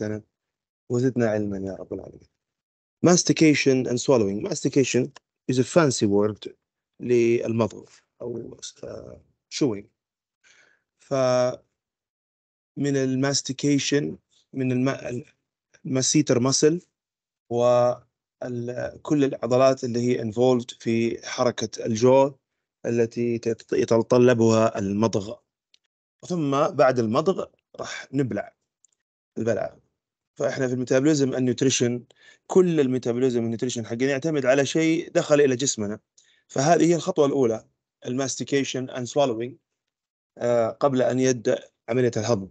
لنا وزدنا علما يا رب العالمين mastication and swallowing mastication is a fancy word للمضغ أو chewing ف من الماستيكيشن من الم... الماسيتر مسل وكل العضلات اللي هي involved في حركة الجو التي يتطلبها المضغ ثم بعد المضغ راح نبلع البلع فاحنا في الميتابوليزم النيوتريشن كل الميتابوليزم النيوتريشن حقنا يعتمد على شيء دخل الى جسمنا فهذه هي الخطوه الاولى الماستيكيشن اند swallowing آه، قبل ان يبدا عمليه الهضم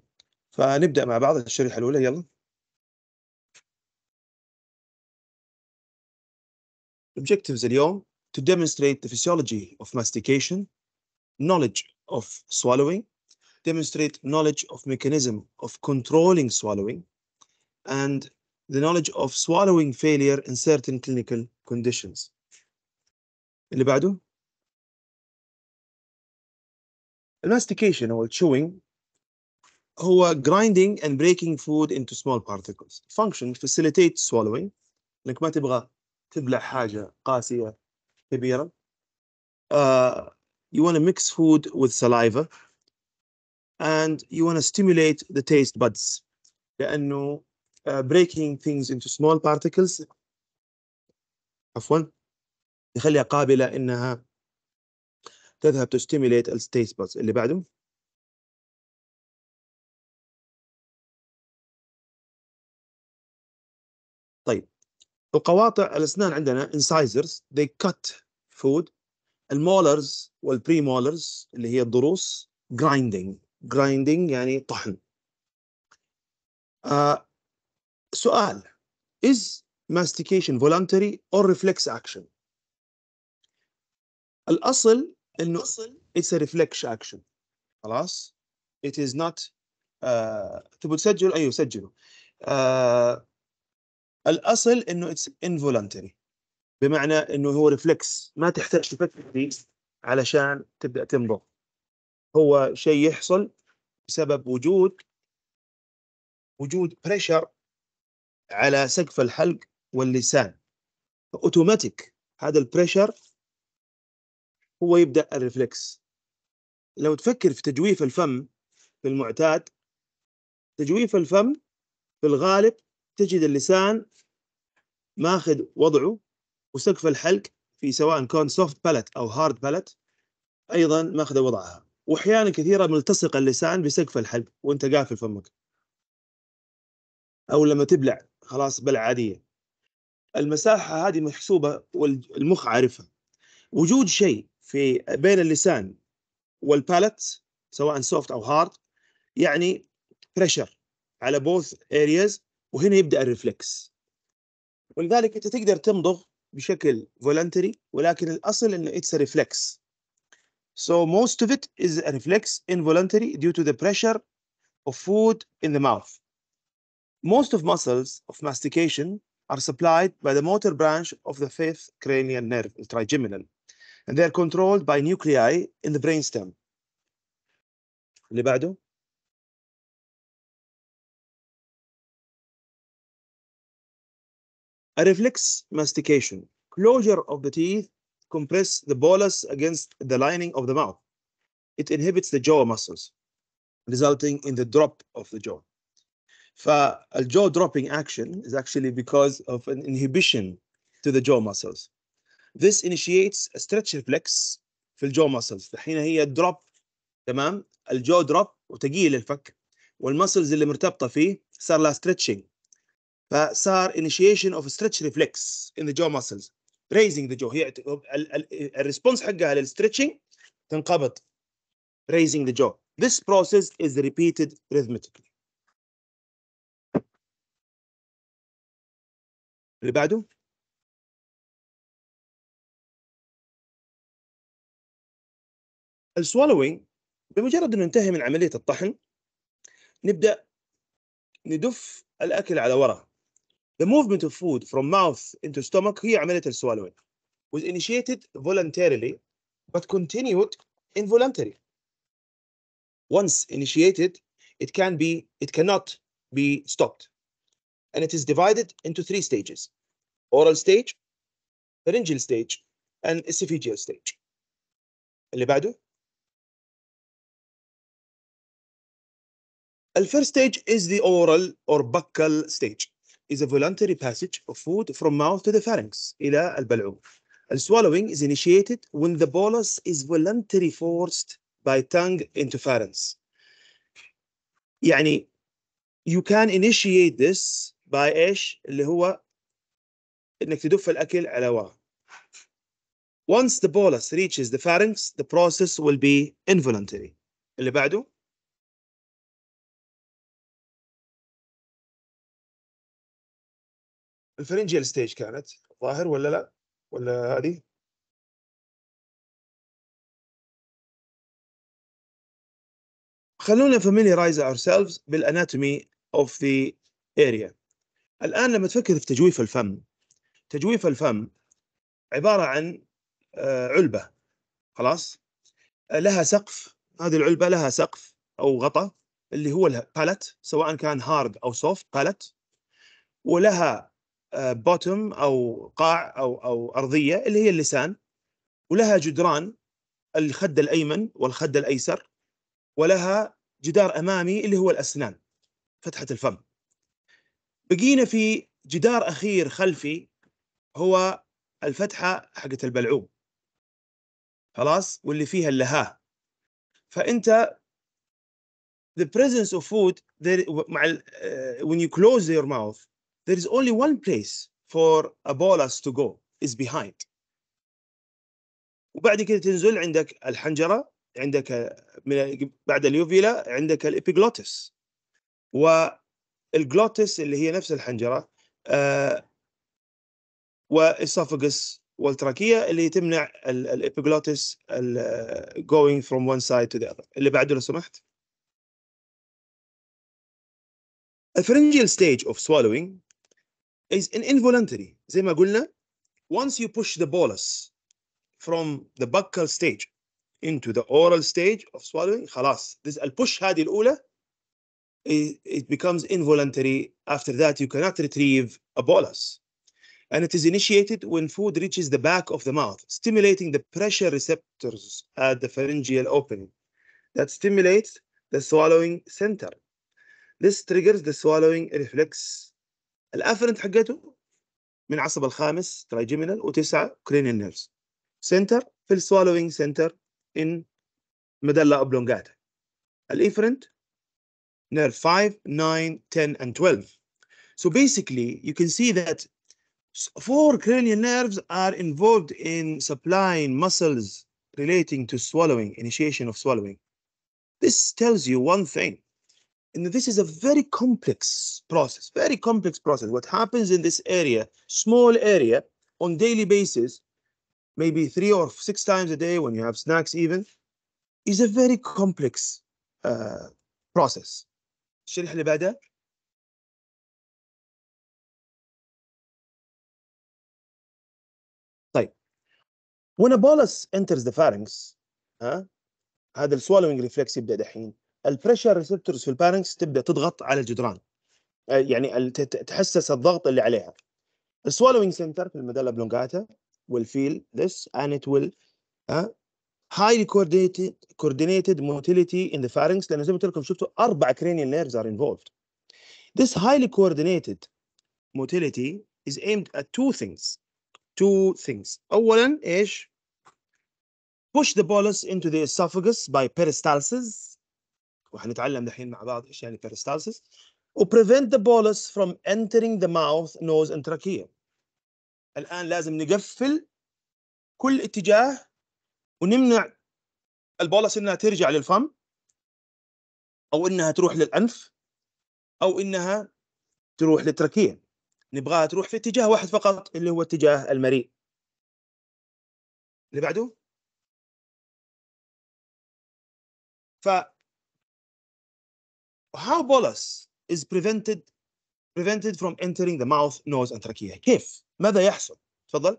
فنبدا مع بعض الشريحه الاولى يلا objectives اليوم to demonstrate the physiology of mastication, knowledge of swallowing, demonstrate knowledge of mechanism of controlling swallowing, and the knowledge of swallowing failure in certain clinical conditions. اللي بعده الماستيكيشن أو chewing هو grinding and breaking food into small particles. Function facilitate swallowing انك ما تبغى تبلع حاجة قاسية كبيرة. Uh, you want to mix food with saliva and you want to stimulate the taste buds لأنه Uh, breaking things into small particles عفوا يخليها قابلة إنها تذهب to stimulate الستيت باز اللي بعده طيب القواطع الأسنان عندنا incisors they cut food المولرز والبري مولرز اللي هي الضروس grinding grinding يعني طحن آه، سؤال is mastication voluntary or reflex action الأصل أنه it's a reflex action خلاص it is not uh, تبغى تسجل أيوه سجله آه، uh, الأصل أنه it's involuntary بمعنى أنه هو ريفلكس ما تحتاج تفكر فيه علشان تبدأ تنبض هو شيء يحصل بسبب وجود وجود بريشر على سقف الحلق واللسان اوتوماتيك هذا البريشر هو يبدا الرفلكس لو تفكر في تجويف الفم في المعتاد تجويف الفم في الغالب تجد اللسان ماخذ وضعه وسقف الحلق في سواء كان سوفت بالت او هارد بالت ايضا ماخذ وضعها واحيانا كثيره ملتصق اللسان بسقف الحلق وانت قافل فمك او لما تبلع خلاص بلع عاديه المساحه هذه محسوبه والمخ عارفها وجود شيء في بين اللسان والبالت سواء سوفت او هارد يعني بريشر على بوث ارياز وهنا يبدا الريفلكس ولذلك انت تقدر تمضغ بشكل فولنتري ولكن الاصل انه اتس ريفلكس So most of it is a reflex involuntary due to the pressure of food in the mouth. Most of muscles of mastication are supplied by the motor branch of the fifth cranial nerve, the trigeminal, and they are controlled by nuclei in the brainstem. اللي بعده A reflex mastication. Closure of the teeth compress the bolus against the lining of the mouth. It inhibits the jaw muscles, resulting in the drop of the jaw. فالجو دروبينج اكشن از اكشلي بيكوز اوف ان انهبيشن تو ذا جو ماسلز ذس انيشيتس ستريتش ريفلكس في الجو ماسلز الحين هي دروب تمام الجو دروب وتقيل الفك والماسلز اللي مرتبطه فيه صار لها ستريتشنج فصار انيشيشن اوف ستريتش ريفلكس ان ذا جو ماسلز ريزنج ذا جو هي الريسبونس حقها للستريتشنج تنقبض ريزنج ذا جو This process is repeated rhythmically. اللي بعده السوالوينج بمجرد انه ننتهي من عمليه الطحن نبدا ندف الاكل على ورق The movement of food from mouth into stomach هي عمليه السوالوينج was initiated voluntarily but continued involuntarily. Once initiated, it can be it cannot be stopped. and it is divided into three stages oral stage pharyngeal stage and esophageal stage اللي The first stage is the oral or buccal stage. is a voluntary passage of food from mouth to the pharynx Al البلعوم. And swallowing is initiated when the bolus is voluntarily forced by tongue into pharynx. يعني you can initiate this باي ايش اللي هو انك تدف الاكل على ورا once the bolus reaches the pharynx the process will be involuntary اللي بعده الفرنجيال ستيج كانت ظاهر ولا لا ولا هذه خلونا familiarize ourselves بالاناتومي of the area الآن لما تفكر في تجويف الفم تجويف الفم عبارة عن آه، علبة خلاص آه، لها سقف هذه العلبة لها سقف أو غطاء اللي هو البالت سواء كان هارد أو سوفت بالت ولها بوتم آه، أو قاع أو أو أرضية اللي هي اللسان ولها جدران الخد الأيمن والخد الأيسر ولها جدار أمامي اللي هو الأسنان فتحة الفم بقينا في جدار اخير خلفي هو الفتحه حقت البلعوم خلاص واللي فيها اللها فانت the presence of food there مع ال, uh, when you close your mouth there is only one place for a bolus to go is behind وبعد كده تنزل عندك الحنجره عندك آه، من بعد اليوفيلا عندك الابيجلوتس و الجلوتس اللي هي نفس الحنجره آه والاسوفاجس والتراكيه اللي تمنع الابيجلوتس going from one side to the other اللي بعده لو سمحت A pharyngeal stage of swallowing is an involuntary زي ما قلنا once you push the bolus from the buccal stage into the oral stage of swallowing خلاص this البوش هذه الاولى it, becomes involuntary. After that, you cannot retrieve a bolus. And it is initiated when food reaches the back of the mouth, stimulating the pressure receptors at the pharyngeal opening that stimulates the swallowing center. This triggers the swallowing reflex. الافرنت حقته من عصب الخامس trigeminal وتسعة cranial nerves. center في swallowing center in medulla oblongata. الافرنت nerve 5, 9, 10, and 12. So basically, you can see that four cranial nerves are involved in supplying muscles relating to swallowing, initiation of swallowing. This tells you one thing, and this is a very complex process, very complex process. What happens in this area, small area, on daily basis, maybe three or six times a day when you have snacks even, is a very complex uh, process. الشريحه اللي بعدها طيب when a bolus enters the pharynx ها هذا السوالوينج ريفلكس يبدا دحين البريشر ريسبتورز في البارنكس تبدا تضغط على الجدران آه، يعني تحسس الضغط اللي عليها السوالوينج سنتر في المدلة بلونجاتا will feel this and it will highly coordinated coordinated motility in the pharynx لان زي ما قلت لكم شفتوا اربع cranial nerves are involved. This highly coordinated motility is aimed at two things. Two things. اولا ايش؟ Push the bolus into the esophagus by peristalsis وهنتعلم دحين مع بعض ايش يعني peristalsis or prevent the bolus from entering the mouth, nose and trachea. الان لازم نقفل كل اتجاه ونمنع البولس انها ترجع للفم او انها تروح للانف او انها تروح للتركيه نبغاها تروح في اتجاه واحد فقط اللي هو اتجاه المريء اللي بعده ف how bolus is prevented prevented from entering the mouth nose and trachea كيف ماذا يحصل تفضل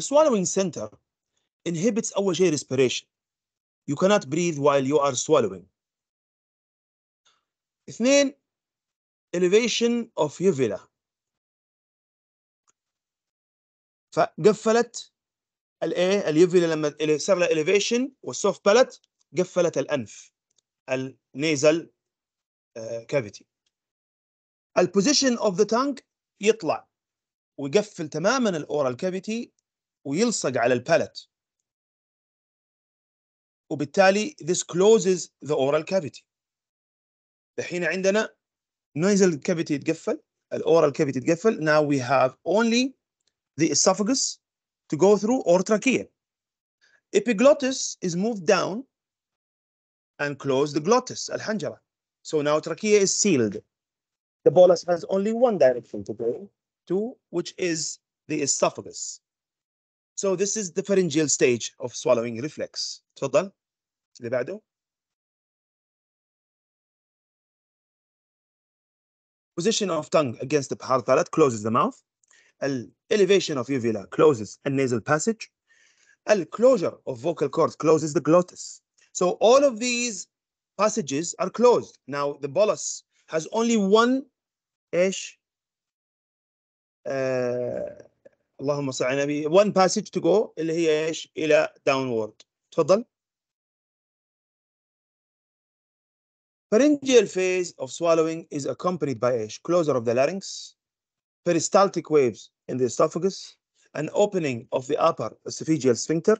swallowing center inhibits اول شيء respiration you cannot breathe while you are swallowing اثنين elevation of uvula فقفلت الايه uvula لما صار لها elevation soft palate قفلت الانف nasal cavity. كافيتي position of the tongue يطلع ويقفل تماما oral cavity ويلصق على البالت وبالتالي this closes the oral cavity الحين عندنا nasal cavity يتقفل الاورال cavity يتقفل now we have only the esophagus to go through or trachea epiglottis is moved down and close the glottis الحنجرة so now trachea is sealed the bolus has only one direction to go to which is the esophagus So this is the pharyngeal stage of swallowing reflex. تفضل اللي بعده. Position of tongue against the palate closes the mouth. Elevation of uvula closes a nasal passage. Al closure of vocal cords closes the glottis. So all of these passages are closed. Now the bolus has only one ish uh, اللهم صل على النبي وان باسج تو جو اللي هي ايش الى داونورد تفضل Pharyngeal phase of swallowing is accompanied by a closure of the larynx, peristaltic waves in the esophagus, an opening of the upper esophageal sphincter,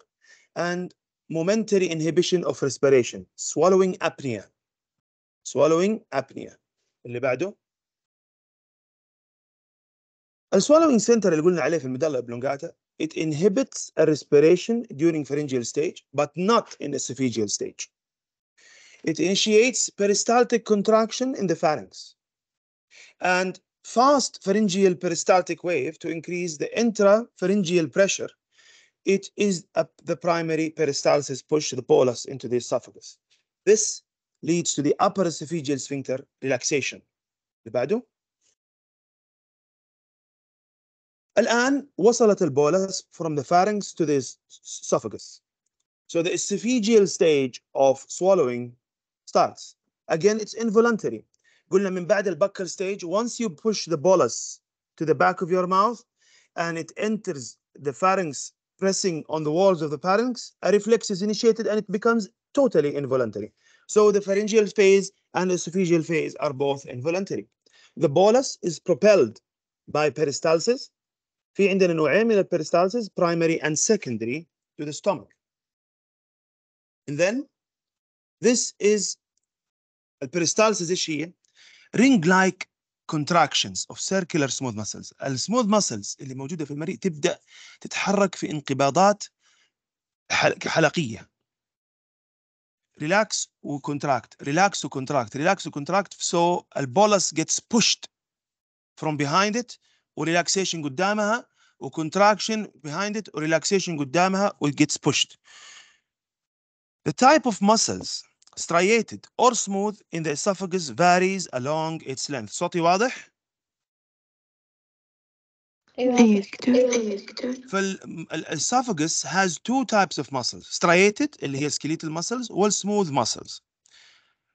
and momentary inhibition of respiration, swallowing apnea. Swallowing apnea. اللي بعده السوالوينج سنتر اللي قلنا عليه في الميدالا بلونجاتا it inhibits a respiration during pharyngeal stage but not in esophageal stage. It initiates peristaltic contraction in the pharynx and fast pharyngeal peristaltic wave to increase the intra-pharyngeal pressure. It is a, the primary peristalsis push the bolus into the esophagus. This leads to the upper esophageal sphincter relaxation. The badu? الآن وصلت البولس from the pharynx to the esophagus. So the esophageal stage of swallowing starts. Again, it's involuntary. قلنا من بعد البكر stage, once you push the bolus to the back of your mouth and it enters the pharynx pressing on the walls of the pharynx, a reflex is initiated and it becomes totally involuntary. So the pharyngeal phase and the esophageal phase are both involuntary. The bolus is propelled by peristalsis في عندنا نوعين من البيريستالسيس primary and secondary to the stomach and then this is البيريستالسيس ايش هي؟ ring like contractions of circular smooth muscles السموث muscles اللي موجوده في المريء تبدا تتحرك في انقباضات حلقيه relax و contract relax و contract relax و contract so البولس gets pushed from behind it وريلاكسيشن قدامها وكونتراكشن behind it وريلاكسيشن قدامها و it gets pushed. The type of muscles striated or smooth in the esophagus varies along its length. صوتي واضح؟ ايوه esophagus has two types of muscles striated اللي هي skeletal muscles والsmooth muscles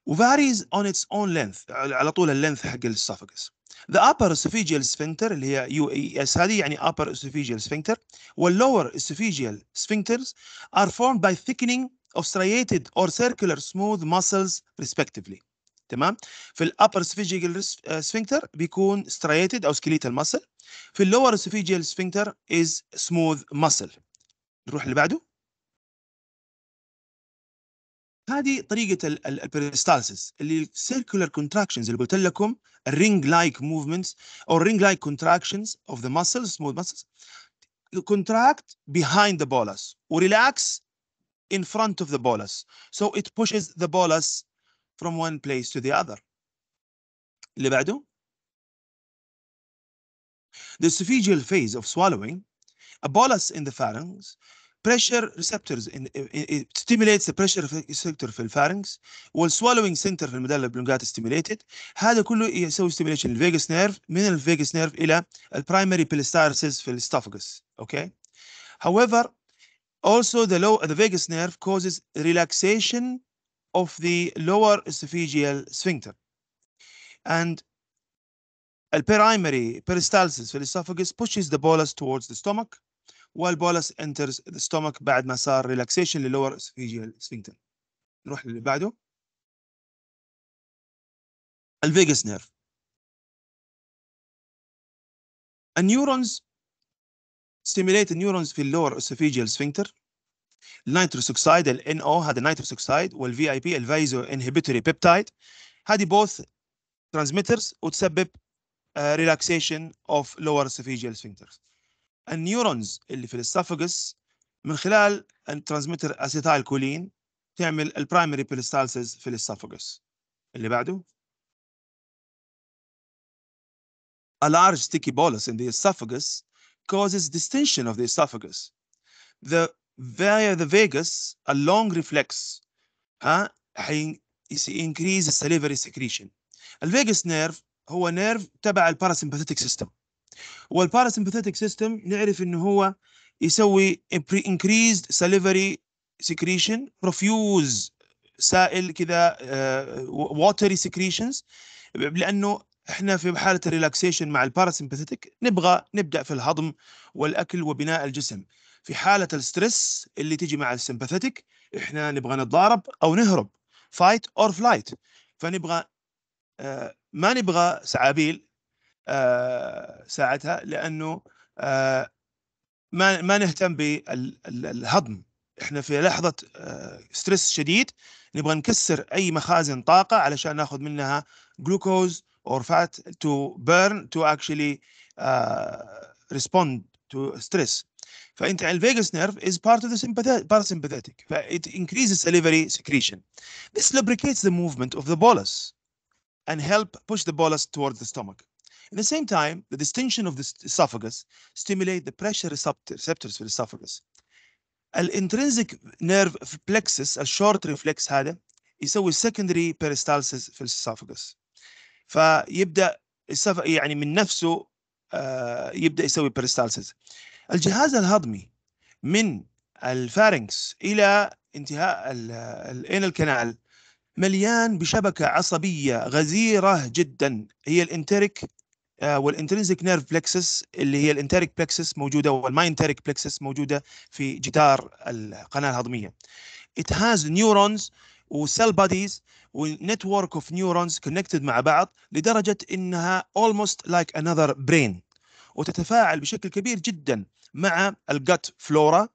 varies on its own length uh, على طول اللينث حق esophagus. The upper esophageal sphincter اللي هي يو اس هذه يعني upper esophageal sphincter lower esophageal sphincters are formed by thickening of striated or circular smooth muscles respectively تمام في الابر esophageal sphincter بيكون striated او skeletal muscle في اللور esophageal sphincter is smooth muscle نروح اللي بعده هذه طريقه البيريستالسيس اللي السيركولر كونتراكشنز اللي قلت لكم الرينج لايك موفمنتس او الرينج لايك كونتراكشنز اوف ذا muscles سموث muscles كونتراكت بيهايند ذا بولس وريلاكس ان فرونت اوف ذا بولس سو ات بوشز ذا بولس فروم وان بليس تو ذا اذر اللي بعده the esophageal phase of swallowing a bolus in the pharynx pressure receptors in, it stimulates the pressure receptor في الفارنكس والسوالوينج سنتر في المدلة البلونجات stimulated هذا كله يسوي stimulation للفيجاس نيرف من الفيجاس نيرف الى البرايمري بيلستارسيس في الاستافجس okay however also the low the vagus nerve causes relaxation of the lower esophageal sphincter and the primary peristalsis for the esophagus pushes the bolus towards the stomach والبولس انترز ذا ستومك بعد ما صار ريلاكسيشن للور اسفيجيال سفنكتر نروح للي بعده الفيجاس نيرف النيورونز ستيميليت النيورونز في اللور اسفيجيال سفنكتر النيتروس اوكسايد ال NO هذا النيتروس اوكسايد والفي اي بي الفايزو انهبيتوري بيبتايد هذه بوث ترانزميترز وتسبب ريلاكسيشن اوف لور اسفيجيال سفنكترز النيورونز اللي في the من خلال الترانسميتر اسيتايل كولين تعمل البرايمري بيلستالسيس في الاسفاجس اللي بعده A large sticky bolus in the esophagus causes distension of the esophagus. The via the vagus, a long reflex, huh, increases salivary secretion. The vagus nerve, هو nerve تبع the parasympathetic system. والباراسمبثيتك سيستم نعرف انه هو يسوي increased salivary secretion profuse سائل كذا ووتري آه، سكريشنز لانه احنا في حاله الريلاكسيشن مع الباراسمبثيتك نبغى نبدا في الهضم والاكل وبناء الجسم في حاله الستريس اللي تيجي مع السمبثيتك احنا نبغى نتضارب او نهرب فايت اور فلايت فنبغى آه، ما نبغى سعابيل آه، ساعتها لانه آه، ما ما نهتم بالهضم احنا في لحظه ستريس آه، شديد نبغى نكسر اي مخازن طاقه علشان ناخذ منها جلوكوز اور فات تو بيرن تو اكشلي ريسبوند تو ستريس فانت الفيجاس نيرف از بارت اوف ذا parasympathetic فايت انكريز salivary سكريشن ذس لوبريكيتس ذا موفمنت اوف ذا بولس and help push the bolus towards the stomach At the same time, the distinction of the esophagus stimulate the pressure receptor, receptors في الاسophagus. الانترنزك نيرف بلكسس الشورت ريفلكس هذا يسوي secondary peristalsis في الاسوفاجس فيبدا يعني من نفسه آه، يبدا يسوي peristalsis الجهاز الهضمي من الفارنكس الى انتهاء الانال كانال مليان بشبكه عصبيه غزيره جدا هي الانتريك والانترنسك نيرف بلكسس اللي هي الانتريك بلكسس موجوده والماينتريك بلكسس موجوده في جدار القناه الهضميه. It has neurons وسيل و ونتورك اوف نيورونز كونكتد مع بعض لدرجه انها almost like another brain وتتفاعل بشكل كبير جدا مع الجت فلورا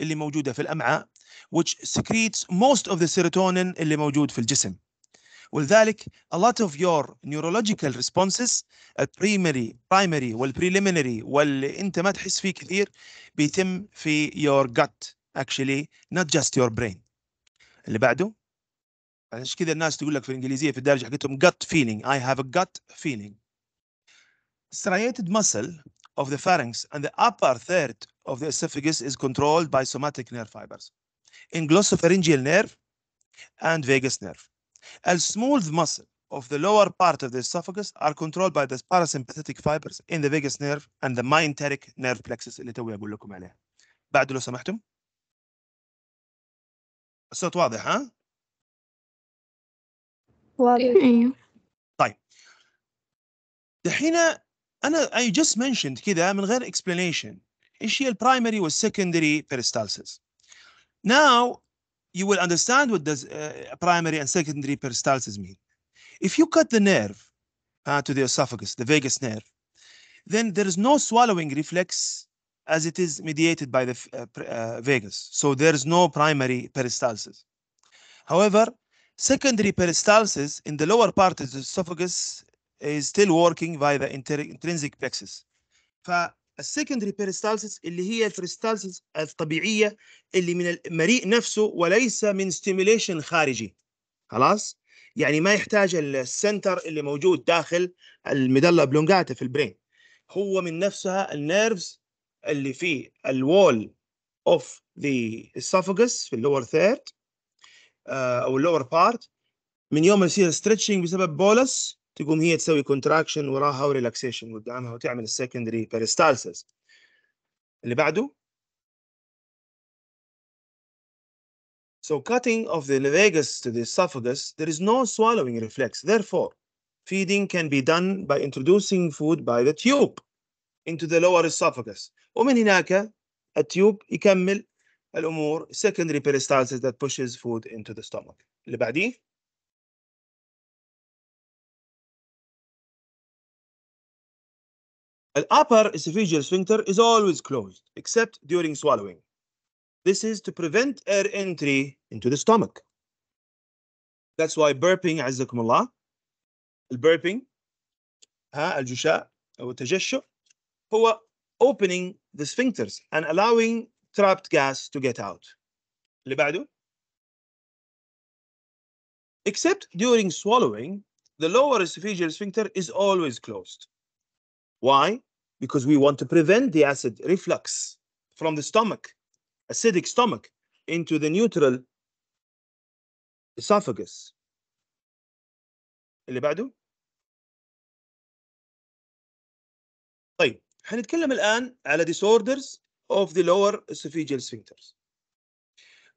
اللي موجوده في الامعاء which secretes most of the serotonin اللي موجود في الجسم. ولذلك a lot of your neurological responses البريمري uh, primary والبريليمينري واللي انت ما تحس فيه كثير بيتم في your gut actually not just your brain اللي بعده عشان كذا الناس تقول لك في الإنجليزية في الدارجه حقتهم gut feeling I have a gut feeling striated muscle of the pharynx and the upper third of the esophagus is controlled by somatic nerve fibers in glossopharyngeal nerve and vagus nerve and smooth muscle of the lower part of the esophagus are controlled by the parasympathetic fibers in the vagus nerve and the myenteric nerve plexus اللي توي اقول لكم عليها. بعد لو سمحتم. الصوت واضح ها؟ واضح طيب دحين انا I just mentioned كذا من غير explanation ايش هي البرايمري والسكندري peristalsis. Now you will understand what does uh, primary and secondary peristalsis mean. If you cut the nerve uh, to the esophagus, the vagus nerve, then there is no swallowing reflex as it is mediated by the uh, uh, vagus. So there is no primary peristalsis. However, secondary peristalsis in the lower part of the esophagus is still working via the intrinsic plexus. السكندري بيريستالسيس اللي هي البيريستالسيس الطبيعيه اللي من المريء نفسه وليس من ستيميليشن خارجي خلاص يعني ما يحتاج السنتر اللي موجود داخل الميدلا بلونجاتا في البرين هو من نفسها النيرفز اللي في الوول اوف ذا esophagus في اللور آه، ثيرد او اللور بارت من يوم يصير ستريتشنج بسبب بولس تقوم هي تسوي كونتراكشن وراها وريلاكسيشن قدامها وتعمل السكندري بيريستالسيس اللي بعده So cutting of the vagus to the esophagus, there is no swallowing reflex. Therefore, feeding can be done by introducing food by the tube into the lower esophagus. ومن هناك التيوب يكمل الأمور secondary peristalsis that pushes food into the stomach. اللي بعديه The upper esophageal sphincter is always closed, except during swallowing. This is to prevent air entry into the stomach. That's why burping, عزكم الله, burping, ها الجشاء أو التجشع, هو opening the sphincters and allowing trapped gas to get out. اللي بعده. Except during swallowing, the lower esophageal sphincter is always closed. Why? Because we want to prevent the acid reflux from the stomach, acidic stomach, into the neutral esophagus. اللي بعده طيب هنتكلم الآن على disorders of the lower esophageal sphincters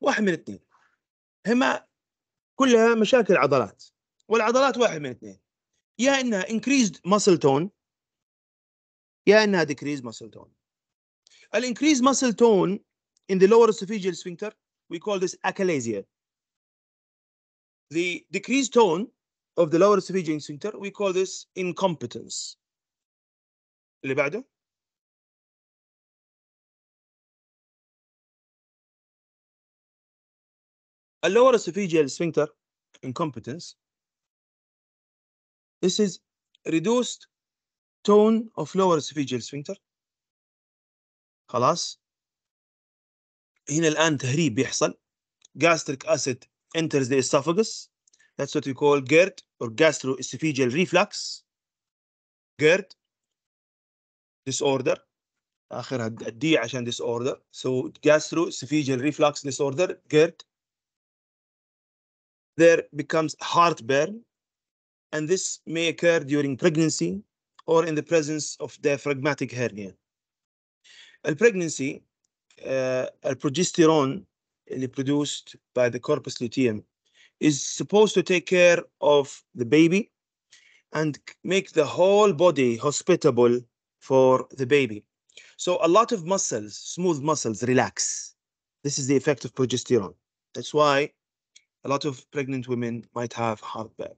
واحد من اثنين هما كلها مشاكل عضلات والعضلات واحد من اثنين يا انها increased muscle tone يا انها decrease muscle tone. An increased muscle tone in the lower esophageal sphincter, we call this achalasia. The decreased tone of the lower esophageal sphincter, we call this incompetence. اللي بعده A lower esophageal sphincter incompetence. This is reduced tone of lower esophageal sphincter خلاص هنا الآن تهريب بيحصل gastric acid enters the esophagus that's what we call GERD or gastroesophageal reflux GERD disorder آخرها الدي عشان disorder so gastroesophageal reflux disorder GERD there becomes heartburn and this may occur during pregnancy or in the presence of diaphragmatic hernia. A pregnancy, uh, progesterone uh, produced by the corpus luteum is supposed to take care of the baby and make the whole body hospitable for the baby. So a lot of muscles, smooth muscles, relax. This is the effect of progesterone. That's why a lot of pregnant women might have heartburn.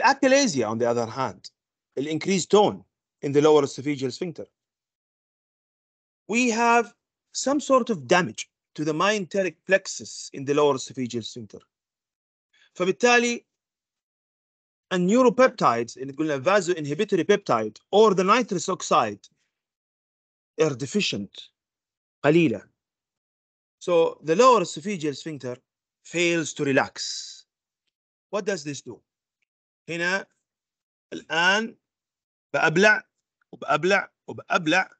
Actilasia, on the other hand, will increase tone in the lower esophageal sphincter. We have some sort of damage to the myenteric plexus in the lower esophageal sphincter. فبالتالي and اللي قلنا فازو inhibitory peptide or the نيتروس oxide, are deficient قليلة. So the lower esophageal sphincter fails to relax. What does this do? هنا الآن بأبلع وبأبلع وبأبلع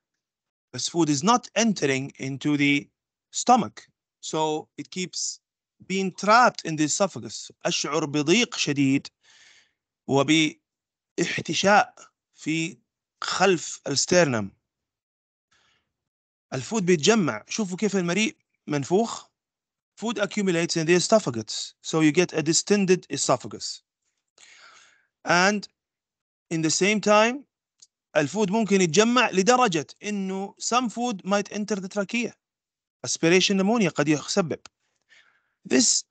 بس food is not entering into the stomach so it keeps being trapped in the esophagus أشعر بضيق شديد وباحتشاء في خلف الستيرنم الفود بيتجمع شوفوا كيف المريء منفوخ food accumulates in the esophagus so you get a distended esophagus and in the same time الفود ممكن يتجمع لدرجة انه some food might enter the trachea. Aspiration pneumonia قد يسبب. This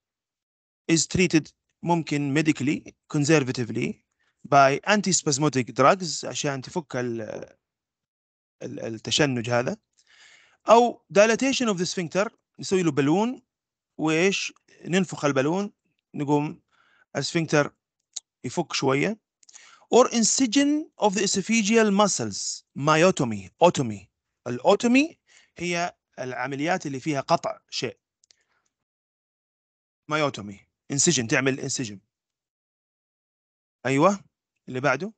is treated ممكن medically conservatively by antispasmodic drugs عشان تفك التشنج هذا او dilatation of the sphincter نسوي له بالون وايش ننفخ البالون نقوم السفنكتر يفك شويه or incision of the esophageal muscles myotomy otomy الاوتومي هي العمليات اللي فيها قطع شيء myotomy incision تعمل انسجن ايوه اللي بعده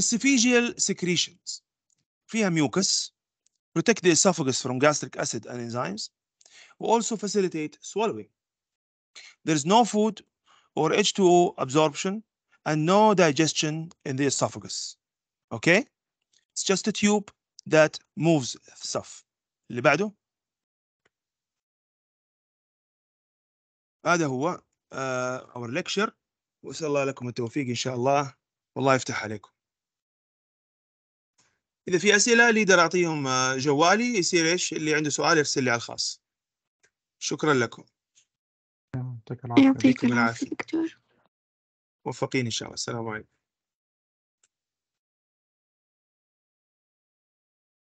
esophageal secretions فيها mucus protect the esophagus from gastric acid and enzymes also facilitate swallowing. There is no food or H2O absorption and no digestion in the esophagus. Okay? It's just a tube that moves stuff. اللي بعده هذا هو uh, our lecture واسال الله لكم التوفيق ان شاء الله والله يفتح عليكم اذا في اسئله ليدر اعطيهم جوالي يصير ايش اللي عنده سؤال يرسل لي على الخاص شكرا لكم يعطيكم العافية دكتور وفقين إن شاء الله السلام عليكم